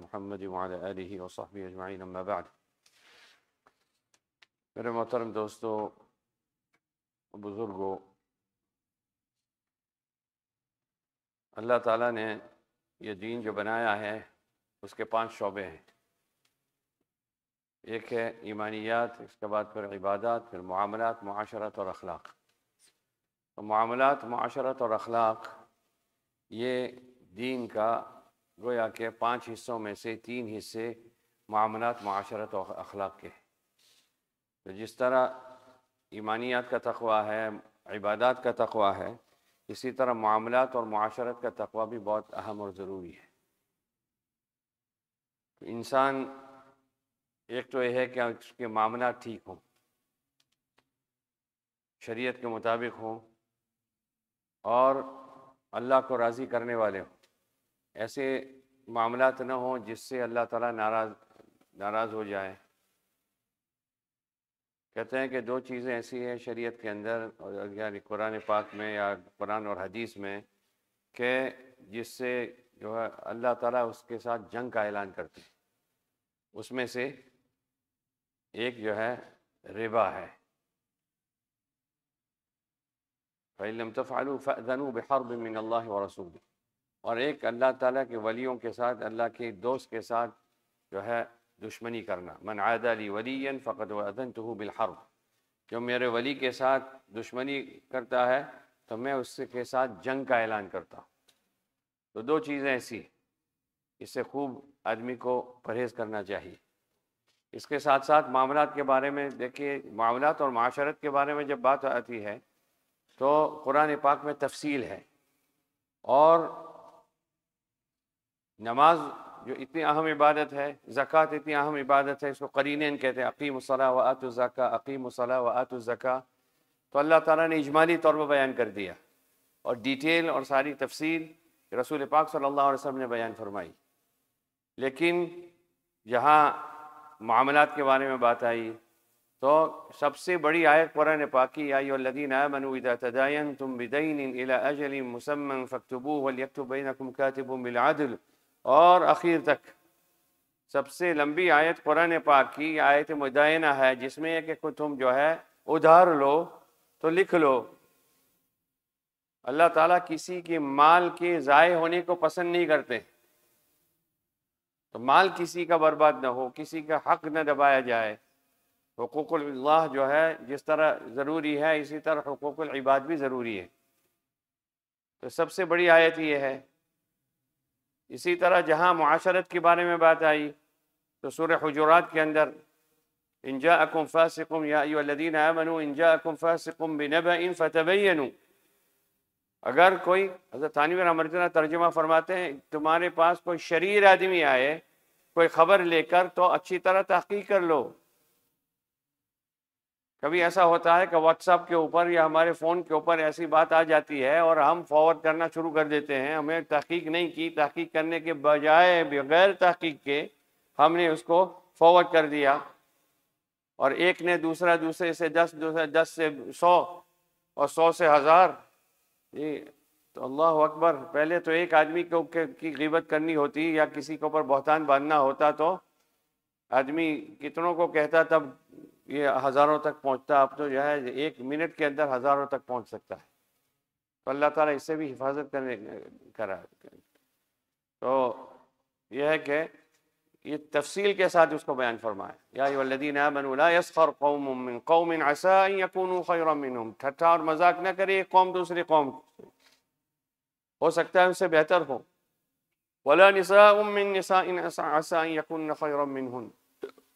محمد وعلی اجمعین اما بعد میرے محترم دوستو بزرگوں اللہ تعالیٰ نے یہ دین جو بنایا ہے اس کے پانچ شعبے ہیں ایک ہے ایمانیات اس کے بعد پھر عبادات پھر معاملات معاشرت اور اخلاق تو معاملات معاشرت اور اخلاق یہ دین کا گویا کہ پانچ حصوں میں سے تین حصے معاملات معاشرت اور اخلاق کے تو جس طرح ایمانیات کا تقویٰ ہے عبادات کا تقویٰ ہے اسی طرح معاملات اور معاشرت کا تقویٰ بھی بہت اہم اور ضروری ہے انسان ایک تو یہ ہے کہ اس کے معاملات ٹھیک ہوں شریعت کے مطابق ہوں اور اللہ کو راضی کرنے والے ہوں ایسے معاملات نہ ہوں جس سے اللہ تعالیٰ ناراض ناراض ہو جائے کہتے ہیں کہ دو چیزیں ایسی ہیں شریعت کے اندر یعنی قرآن پاک میں یا قرآن اور حدیث میں کہ جس سے جو ہے اللہ تعالیٰ اس کے ساتھ جنگ کا اعلان ہیں اس میں سے ایک جو ہے ربا ہے بِحَرْبٍ مِّنَ اللَّهِ وَرَسُولِهِ اور ایک اللہ تعالیٰ کے ولیوں کے ساتھ اللہ کے دوست کے ساتھ جو ہے دشمنی کرنا من عاد علی ولی فقت وعدن تو بالحرب جو میرے ولی کے ساتھ دشمنی کرتا ہے تو میں اس کے ساتھ جنگ کا اعلان کرتا ہوں تو دو چیزیں ایسی اس سے خوب آدمی کو پرہیز کرنا چاہیے اس کے ساتھ ساتھ معاملات کے بارے میں دیکھیے معاملات اور معاشرت کے بارے میں جب بات آتی ہے تو قرآن پاک میں تفصیل ہے اور نماز جو اتنی اہم عبادت ہے زکوٰۃ اتنی اہم عبادت ہے اس کو قرینین کہتے ہیں عقیم صلاح و آت الزکا عقیم و صلاح و آت الزکا تو اللہ تعالیٰ نے اجمالی طور پر بیان کر دیا اور ڈیٹیل اور ساری تفصیل رسول پاک صلی اللہ علیہ وسلم نے بیان فرمائی لیکن یہاں معاملات کے بارے میں بات آئی تو سب سے بڑی آیت قرآن پاکی آئی الدین تم بینکم کاتب بالعدل اور آخر تک سب سے لمبی آیت قرآن پاک کی آیت مدینہ ہے جس میں یہ کہ تم جو ہے ادھار لو تو لکھ لو اللہ تعالیٰ کسی کے مال کے ضائع ہونے کو پسند نہیں کرتے تو مال کسی کا برباد نہ ہو کسی کا حق نہ دبایا جائے حقوق اللہ جو ہے جس طرح ضروری ہے اسی طرح حقوق العباد بھی ضروری ہے تو سب سے بڑی آیت یہ ہے اسی طرح جہاں معاشرت کے بارے میں بات آئی تو سورہ حجورات کے اندر انجا اکم فاسقم یا ایو الذین آمنوا انجا اکم فاسقم بنب فتبینوا اگر کوئی حضرتانی مردنہ ترجمہ فرماتے ہیں تمہارے پاس کوئی شریر آدمی آئے کوئی خبر لے کر تو اچھی طرح تحقیق کر لو کبھی ایسا ہوتا ہے کہ ایپ کے اوپر یا ہمارے فون کے اوپر ایسی بات آ جاتی ہے اور ہم فارورڈ کرنا شروع کر دیتے ہیں ہمیں تحقیق نہیں کی تحقیق کرنے کے بجائے بغیر تحقیق کے ہم نے اس کو فارورڈ کر دیا اور ایک نے دوسرا دوسرے سے دس دوسرا دس سے سو اور سو سے ہزار جی تو اللہ اکبر پہلے تو ایک آدمی کو کی غیبت کرنی ہوتی یا کسی کے اوپر بہتان باندھنا ہوتا تو آدمی کتنوں کو کہتا تب یہ ہزاروں تک پہنچتا اب تو یہ ہے ایک منٹ کے اندر ہزاروں تک پہنچ سکتا ہے تو اللہ تعالیٰ اس سے بھی حفاظت کرنے کرا تو یہ ہے کہ یہ تفصیل کے ساتھ اس کو بیان فرمائے یسخر قوم من قوم ان منہم قومر اور مذاق نہ کرے ایک قوم دوسری قوم ہو سکتا ہے ان سے بہتر ہو بولا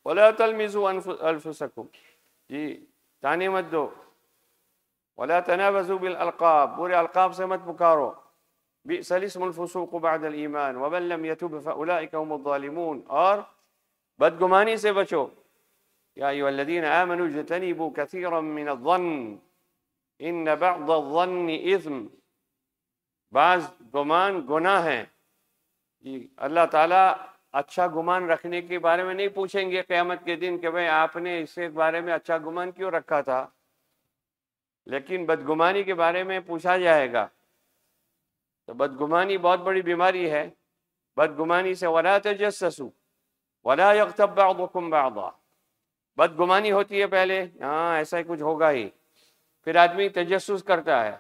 ولا تلمزوا أنفسكم جي تاني مدو ولا تنابزوا بالألقاب بوري ألقاب سمت بكارو بئس الاسم الفسوق بعد الإيمان ومن لم يتوب فأولئك هم الظالمون أر بدكم هاني سيبتشو يا أيها الذين آمنوا اجتنبوا كثيرا من الظن إن بعض الظن إثم بعض جمان جناه الله تعالى اچھا گمان رکھنے کے بارے میں نہیں پوچھیں گے قیامت کے دن کہ بھائی آپ نے اس کے بارے میں اچھا گمان کیوں رکھا تھا لیکن بدگمانی کے بارے میں پوچھا جائے گا تو بدگمانی بہت بڑی بیماری ہے بدگمانی سے ولا تجسسو ولا ورا یغب بعضا بدگمانی ہوتی ہے پہلے ہاں ایسا ہی کچھ ہوگا ہی پھر آدمی تجسس کرتا ہے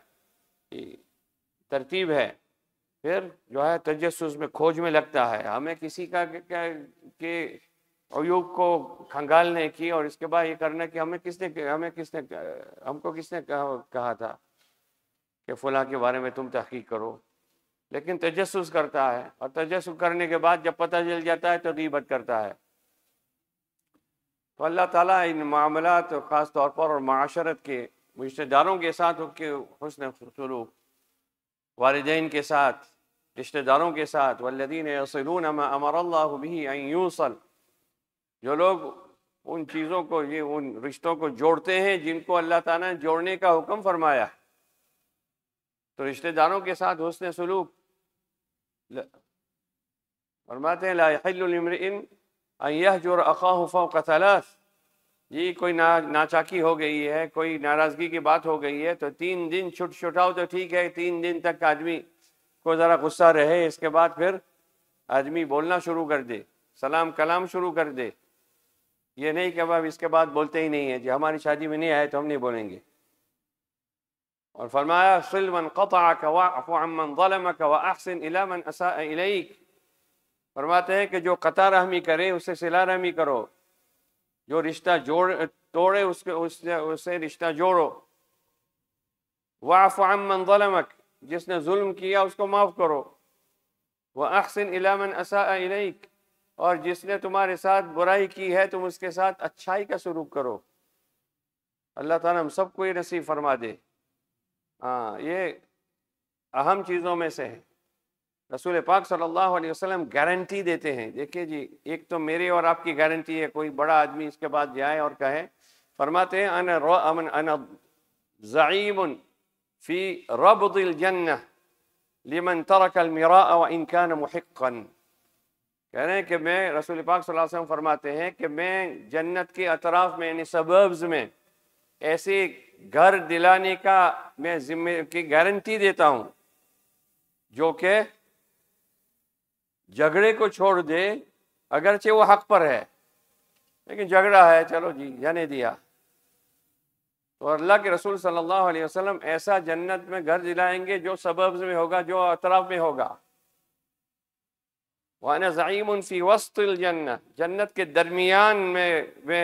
ترتیب ہے پھر جو ہے تجسس میں کھوج میں لگتا ہے ہمیں کسی کا کہ عیوب کو کھنگال نہیں کی اور اس کے بعد یہ کرنا کہ ہمیں کس نے ہمیں کس نے ہم کو کس نے کہا تھا کہ فلاں کے بارے میں تم تحقیق کرو لیکن تجسس کرتا ہے اور تجسس کرنے کے بعد جب پتہ چل جاتا ہے تو غیبت کرتا ہے تو اللہ تعالیٰ ان معاملات خاص طور پر اور معاشرت کے رشتے داروں کے ساتھ حسن سلوک والدین کے ساتھ رشتہ داروں کے ساتھ والذین یصلون ما امر اللہ ان یوصل جو لوگ ان چیزوں کو یہ ان رشتوں کو جوڑتے ہیں جن کو اللہ تعالیٰ نے جوڑنے کا حکم فرمایا تو رشتہ داروں کے ساتھ حسن سلوک فرماتے ہیں لا ان یهجر اخاه فوق ثلاث یہ جی، کوئی نا ناچاکی ہو گئی ہے کوئی ناراضگی کی بات ہو گئی ہے تو تین دن چھٹ چھٹاؤ تو ٹھیک ہے تین دن تک آدمی کو ذرا غصہ رہے اس کے بعد پھر آدمی بولنا شروع کر دے سلام کلام شروع کر دے یہ نہیں کہ اب اس کے بعد بولتے ہی نہیں ہیں جی ہماری شادی میں نہیں آئے تو ہم نہیں بولیں گے اور فرمایا من الی من اساء اليك فرماتے ہیں کہ جو قطع رحمی کرے اسے سلا رحمی کرو جو رشتہ جوڑ توڑے اس اس کے سے رشتہ جوڑو واعف عن من مک جس نے ظلم کیا اس کو معاف کرو وہ اخسن علیک اور جس نے تمہارے ساتھ برائی کی ہے تم اس کے ساتھ اچھائی کا سلوک کرو اللہ تعالیٰ ہم سب کو یہ نصیب فرما دے ہاں یہ اہم چیزوں میں سے ہے رسول پاک صلی اللہ علیہ وسلم گارنٹی دیتے ہیں دیکھیے جی ایک تو میرے اور آپ کی گارنٹی ہے کوئی بڑا آدمی اس کے بعد جائے اور کہے فرماتے ہیں ان رو امن ان ضعیم في ربض الجنة لمن ترك المراء وإن كان محقا کہہ رہے ہیں کہ میں رسول پاک صلی اللہ علیہ وسلم فرماتے ہیں کہ میں جنت کے اطراف میں یعنی سببز میں ایسے گھر دلانے کا میں ذمہ کی گارنٹی دیتا ہوں جو کہ جھگڑے کو چھوڑ دے اگرچہ وہ حق پر ہے لیکن جھگڑا ہے چلو جی جانے دیا تو اللہ کے رسول صلی اللہ علیہ وسلم ایسا جنت میں گھر دلائیں گے جو سبب میں ہوگا جو اطراف میں ہوگا وَأَنَا زَعِيمٌ فِي وسط الجنت جنت کے درمیان میں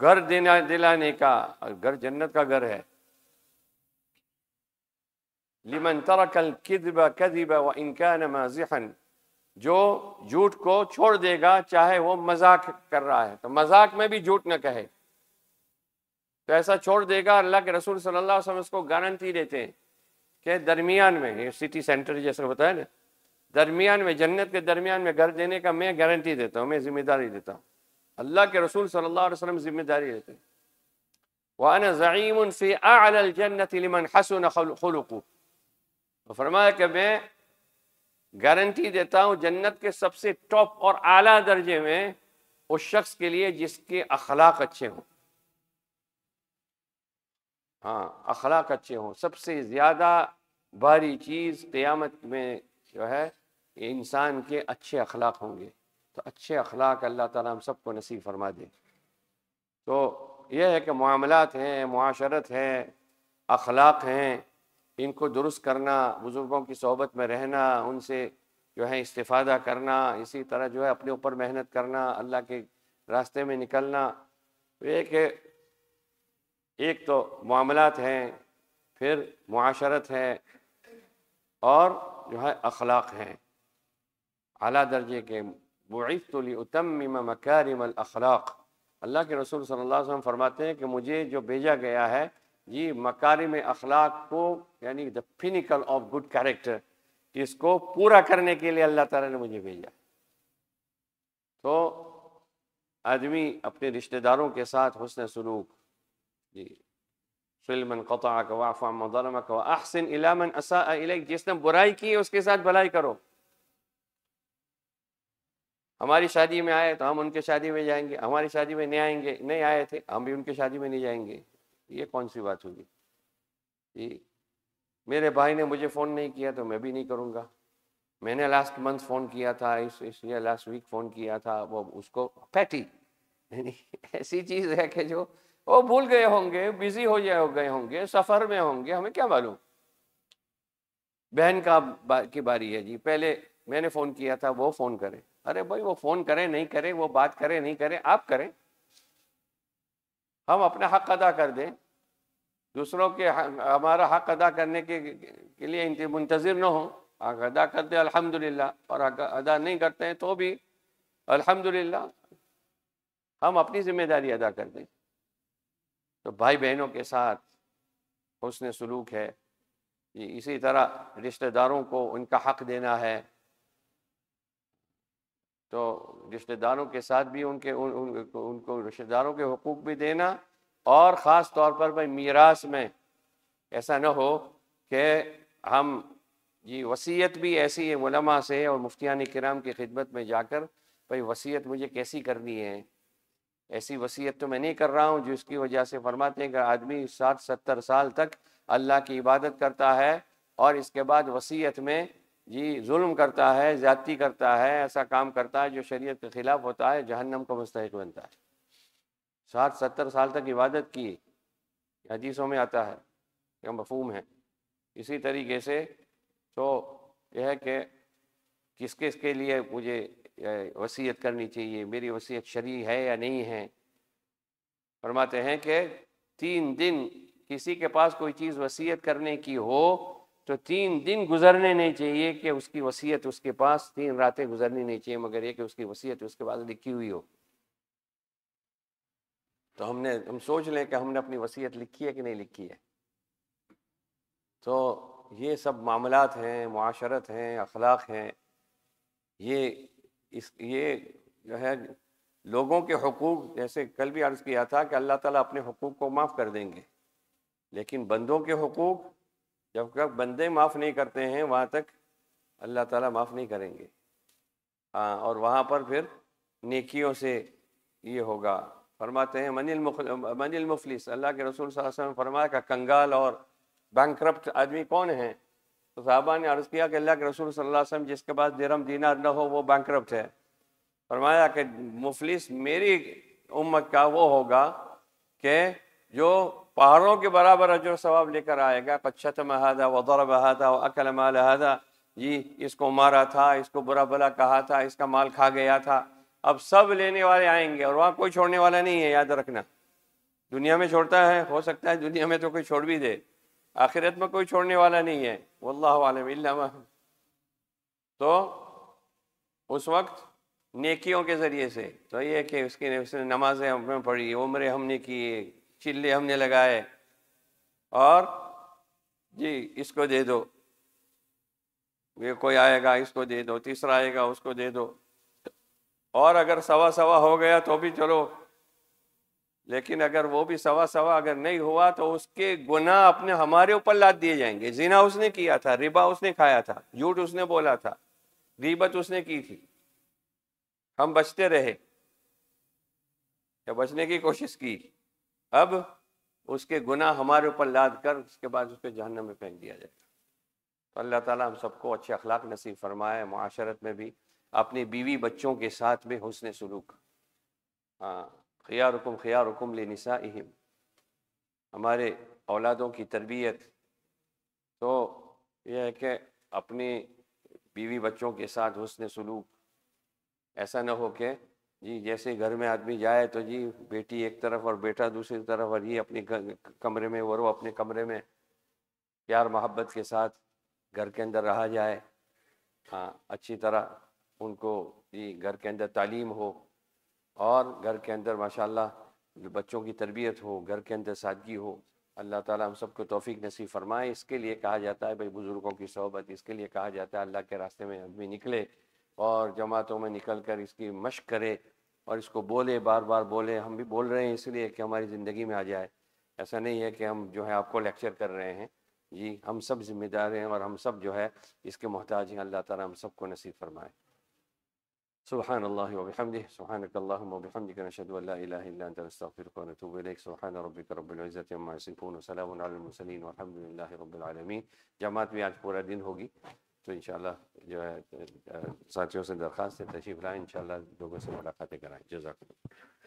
گھر دلانے کا گھر جنت کا گھر ہے لمن تَرَكَ الْكِذْبَ كَذِبَ وَإِنْ كَانَ مَازِحًا جو جھوٹ کو چھوڑ دے گا چاہے وہ مذاق کر رہا ہے تو مذاق میں بھی جھوٹ نہ کہے تو ایسا چھوڑ دے گا اللہ کے رسول صلی اللہ علیہ وسلم اس کو گارنٹی دیتے ہیں کہ درمیان میں یہ سٹی سینٹر جیسا ہوتا ہے نا درمیان میں جنت کے درمیان میں گھر دینے کا میں گارنٹی دیتا ہوں میں ذمہ داری دیتا ہوں اللہ کے رسول صلی اللہ علیہ وسلم ذمہ داری دیتے ہیں أَعْلَى الْجَنَّةِ لِمَنْ حَسُنَ الجنت وہ فرمایا کہ میں گارنٹی دیتا ہوں جنت کے سب سے ٹاپ اور اعلیٰ درجے میں اس شخص کے لیے جس کے اخلاق اچھے ہوں ہاں اخلاق اچھے ہوں سب سے زیادہ بھاری چیز قیامت میں جو ہے انسان کے اچھے اخلاق ہوں گے تو اچھے اخلاق اللہ تعالیٰ ہم سب کو نصیب فرما دے تو یہ ہے کہ معاملات ہیں معاشرت ہیں اخلاق ہیں ان کو درست کرنا بزرگوں کی صحبت میں رہنا ان سے جو ہے استفادہ کرنا اسی طرح جو ہے اپنے اوپر محنت کرنا اللہ کے راستے میں نکلنا یہ کہ ایک تو معاملات ہیں پھر معاشرت ہے اور جو ہے اخلاق ہیں اعلیٰ درجے کے بعثت لأتمم مکارم الاخلاق اللہ کے رسول صلی اللہ علیہ وسلم فرماتے ہیں کہ مجھے جو بھیجا گیا ہے جی مکارم اخلاق کو یعنی the pinnacle of good character اس کو پورا کرنے کے لیے اللہ تعالیٰ نے مجھے بھیجا تو آدمی اپنے رشتہ داروں کے ساتھ حسن سلوک جس نے برائی کی اس کے ساتھ بھلائی کرو ہماری شادی میں آئے تو ہم ان کے شادی میں جائیں گے ہماری شادی میں نہیں آئیں گے نہیں آئے تھے ہم بھی ان کی شادی میں نہیں جائیں گے یہ کون سی بات ہوگی جی میرے بھائی نے مجھے فون نہیں کیا تو میں بھی نہیں کروں گا میں نے لاسٹ منتھ فون کیا تھا اس اس لیے لاسٹ ویک فون کیا تھا وہ اس کو یعنی ایسی چیز ہے کہ جو وہ بھول گئے ہوں گے بزی ہو جائے گئے ہوں گے سفر میں ہوں گے ہمیں کیا معلوم بہن کا کی باری ہے جی پہلے میں نے فون کیا تھا وہ فون کرے ارے بھائی وہ فون کرے نہیں کرے وہ بات کرے نہیں کرے آپ کریں ہم اپنا حق ادا کر دیں دوسروں کے ہمارا حق ادا کرنے کے لیے منتظر نہ ہوں حق ادا کر دیں الحمد للہ اور حق ادا نہیں کرتے ہیں تو بھی الحمد للہ ہم اپنی ذمہ داری ادا کر دیں تو بھائی بہنوں کے ساتھ حسن سلوک ہے جی، اسی طرح رشتہ داروں کو ان کا حق دینا ہے تو رشتہ داروں کے ساتھ بھی ان کے ان کو رشتہ داروں کے حقوق بھی دینا اور خاص طور پر بھائی میراث میں ایسا نہ ہو کہ ہم جی وصیت بھی ایسی ہے علماء سے اور مفتیان کرام کی خدمت میں جا کر بھائی وصیت مجھے کیسی کرنی ہے ایسی وصیت تو میں نہیں کر رہا ہوں جس کی وجہ سے فرماتے ہیں کہ آدمی ساٹھ ستر سال تک اللہ کی عبادت کرتا ہے اور اس کے بعد وصیت میں جی ظلم کرتا ہے زیادتی کرتا ہے ایسا کام کرتا ہے جو شریعت کے خلاف ہوتا ہے جہنم کا مستحق بنتا ہے ساٹھ ستر سال تک عبادت کی حدیثوں میں آتا ہے یا مفہوم ہے اسی طریقے سے تو یہ ہے کہ کس کس کے لیے مجھے وسیعت کرنی چاہیے میری وسیعت شرعی ہے یا نہیں ہے فرماتے ہیں کہ تین دن کسی کے پاس کوئی چیز وسیعت کرنے کی ہو تو تین دن گزرنے نہیں چاہیے کہ اس کی وسیعت اس کے پاس تین راتیں گزرنی نہیں چاہیے مگر یہ کہ اس کی وسیعت اس کے پاس لکھی ہوئی ہو تو ہم نے ہم سوچ لیں کہ ہم نے اپنی وسیعت لکھی ہے کہ نہیں لکھی ہے تو یہ سب معاملات ہیں معاشرت ہیں اخلاق ہیں یہ اس یہ جو ہے لوگوں کے حقوق جیسے کل بھی عرض کیا تھا کہ اللہ تعالیٰ اپنے حقوق کو معاف کر دیں گے لیکن بندوں کے حقوق جب تک بندے معاف نہیں کرتے ہیں وہاں تک اللہ تعالیٰ معاف نہیں کریں گے ہاں اور وہاں پر پھر نیکیوں سے یہ ہوگا فرماتے ہیں المخل من المفلس اللہ کے رسول صلی اللہ علیہ وسلم فرمایا کہ کنگال اور بینکرپٹ آدمی کون ہیں تو صحابہ نے عرض کیا کہ اللہ کے رسول صلی اللہ علیہ وسلم جس کے پاس درم دینا نہ ہو وہ بینکرپٹ ہے فرمایا کہ مفلس میری امت کا وہ ہوگا کہ جو پہاڑوں کے برابر جو ثواب لے کر آئے گا مہادا و دور عقل مال احاطہ جی اس کو مارا تھا اس کو برا بلا کہا تھا اس کا مال کھا گیا تھا اب سب لینے والے آئیں گے اور وہاں کوئی چھوڑنے والا نہیں ہے یاد رکھنا دنیا میں چھوڑتا ہے ہو سکتا ہے دنیا میں تو کوئی چھوڑ بھی دے آخرت میں کوئی چھوڑنے والا نہیں ہے واللہ اللہ علامہ تو اس وقت نیکیوں کے ذریعے سے تو یہ ہے کہ اس کے اس نے نمازیں ہم نے پڑھی عمرے ہم نے کیے چلے ہم نے لگائے اور جی اس کو دے دو یہ کوئی آئے گا اس کو دے دو تیسرا آئے گا اس کو دے دو اور اگر سوا سوا ہو گیا تو بھی چلو لیکن اگر وہ بھی سوا سوا اگر نہیں ہوا تو اس کے گناہ اپنے ہمارے اوپر لاد دیے جائیں گے زنا اس نے کیا تھا ربا اس نے کھایا تھا جھوٹ اس نے بولا تھا غیبت اس نے کی تھی ہم بچتے رہے یا بچنے کی کوشش کی اب اس کے گناہ ہمارے اوپر لاد کر اس کے بعد اس کے جہنم میں پھینک دیا جائے تو اللہ تعالیٰ ہم سب کو اچھے اخلاق نصیب فرمائے معاشرت میں بھی اپنی بیوی بچوں کے ساتھ بھی حسن سلوک ہاں خیارکم خیارکم لنسائہم ہمارے اولادوں کی تربیت تو یہ ہے کہ اپنی بیوی بچوں کے ساتھ حسن سلوک ایسا نہ ہو کہ جی جیسے گھر میں آدمی جائے تو جی بیٹی ایک طرف اور بیٹا دوسری طرف اور یہ اپنے کمرے میں اور وہ اپنے کمرے میں پیار محبت کے ساتھ گھر کے اندر رہا جائے ہاں اچھی طرح ان کو جی گھر کے اندر تعلیم ہو اور گھر کے اندر ماشاءاللہ بچوں کی تربیت ہو گھر کے اندر سادگی ہو اللہ تعالیٰ ہم سب کو توفیق نصیب فرمائے اس کے لیے کہا جاتا ہے بھائی بزرگوں کی صحبت اس کے لیے کہا جاتا ہے اللہ کے راستے میں آدمی نکلے اور جماعتوں میں نکل کر اس کی مشق کرے اور اس کو بولے بار بار بولے ہم بھی بول رہے ہیں اس لیے کہ ہماری زندگی میں آ جائے ایسا نہیں ہے کہ ہم جو ہے آپ کو لیکچر کر رہے ہیں جی ہم سب ذمہ دار ہیں اور ہم سب جو ہے اس کے محتاج ہیں اللہ تعالیٰ ہم سب کو نصیب فرمائے سبحان الله وبحمده سبحانك اللهم وبحمدك نشهد أن لا إله إلا أنت نستغفرك ونتوب إليك سبحان ربك رب العزة عما يصفون وسلام على المرسلين والحمد لله رب العالمين جماعت آج پورا دن ہوگی تو انشاءاللہ جو ہے ساتھیوں سے درخواست ہے تشریف لائیں انشاءاللہ لوگوں سے ملاقاتیں کرائیں جزاک اللہ